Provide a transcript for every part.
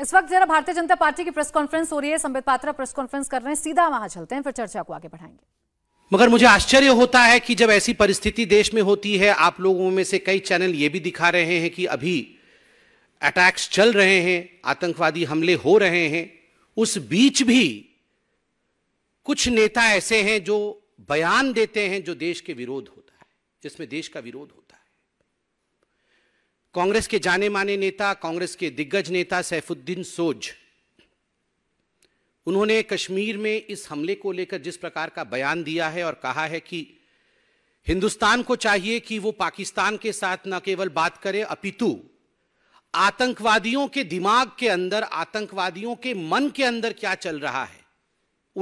इस वक्त जरा भारतीय जनता पार्टी की प्रेस कॉन्फ्रेंस हो रही है संबित पात्रा प्रेस कॉन्फ्रेंस कर रहे हैं सीधा वहां चलते हैं फिर चर्चा को आगे बढ़ाएंगे मगर मुझे आश्चर्य होता है कि जब ऐसी परिस्थिति देश में होती है आप लोगों में से कई चैनल ये भी दिखा रहे हैं कि अभी अटैक्स चल रहे हैं आतंकवादी हमले हो रहे हैं उस बीच भी कुछ नेता ऐसे हैं जो बयान देते हैं जो देश के विरोध होता है जिसमें देश का विरोध होता है कांग्रेस के जाने माने नेता कांग्रेस के दिग्गज नेता सैफुद्दीन सोज उन्होंने कश्मीर में इस हमले को लेकर जिस प्रकार का बयान दिया है और कहा है कि हिंदुस्तान को चाहिए कि वो पाकिस्तान के साथ न केवल बात करे अपितु आतंकवादियों के दिमाग के अंदर आतंकवादियों के मन के अंदर क्या चल रहा है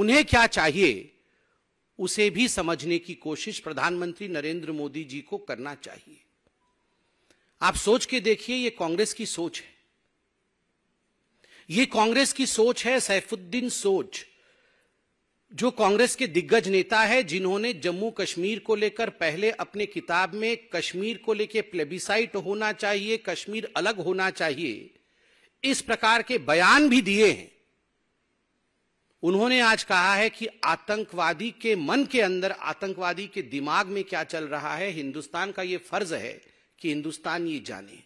उन्हें क्या चाहिए उसे भी समझने की कोशिश प्रधानमंत्री नरेंद्र मोदी जी को करना चाहिए आप सोच के देखिए ये कांग्रेस की सोच है ये कांग्रेस की सोच है सैफुद्दीन सोच जो कांग्रेस के दिग्गज नेता है जिन्होंने जम्मू कश्मीर को लेकर पहले अपने किताब में कश्मीर को लेकर प्लेबिसाइट होना चाहिए कश्मीर अलग होना चाहिए इस प्रकार के बयान भी दिए हैं उन्होंने आज कहा है कि आतंकवादी के मन के अंदर आतंकवादी के दिमाग में क्या चल रहा है हिंदुस्तान का यह फर्ज है कि हिंदुस्तान ये जाने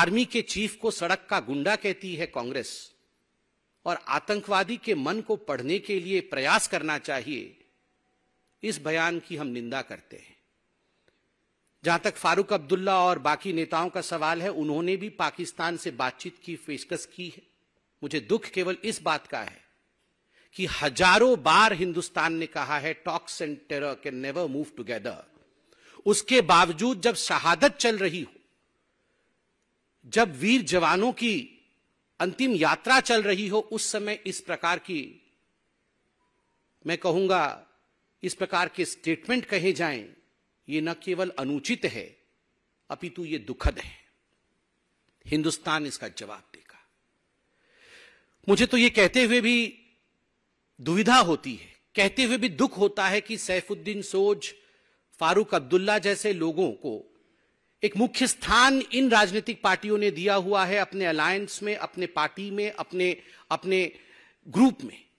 आर्मी के चीफ को सड़क का गुंडा कहती है कांग्रेस और आतंकवादी के मन को पढ़ने के लिए प्रयास करना चाहिए इस बयान की हम निंदा करते हैं जहां तक फारूक अब्दुल्ला और बाकी नेताओं का सवाल है उन्होंने भी पाकिस्तान से बातचीत की पेशकश की है मुझे दुख केवल इस बात का है कि हजारों बार हिंदुस्तान ने कहा है talks and terror can never move together उसके बावजूद जब शहादत चल रही हो जब वीर जवानों की अंतिम यात्रा चल रही हो उस समय इस प्रकार की मैं कहूंगा इस प्रकार के स्टेटमेंट कहे जाएं ये न केवल अनुचित है अपितु ये दुखद है हिंदुस्तान इसका जवाब देगा मुझे तो ये कहते हुए भी दुविधा होती है कहते हुए भी दुख होता है कि सैफुद्दीन सोज फारूक अब्दुल्ला जैसे लोगों को एक मुख्य स्थान इन राजनीतिक पार्टियों ने दिया हुआ है अपने अलायंस में अपने पार्टी में अपने अपने ग्रुप में